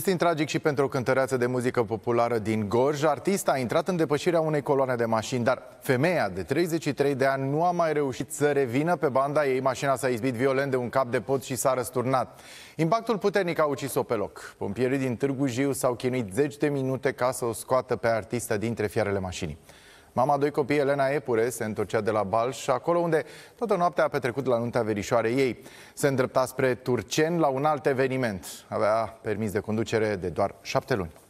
Este tragic și pentru o cântăreață de muzică populară din Gorj, artista a intrat în depășirea unei coloane de mașini, dar femeia de 33 de ani nu a mai reușit să revină pe banda ei. Mașina s-a izbit violent de un cap de pod și s-a răsturnat. Impactul puternic a ucis-o pe loc. Pompierii din Târgu Jiu s-au chinuit zeci de minute ca să o scoată pe artista dintre fiarele mașinii. Mama doi copii, Elena Epure, se întorcea de la Balș, acolo unde toată noaptea a petrecut la nunta verișoarei ei. Se îndrepta spre Turceni la un alt eveniment. Avea permis de conducere de doar șapte luni.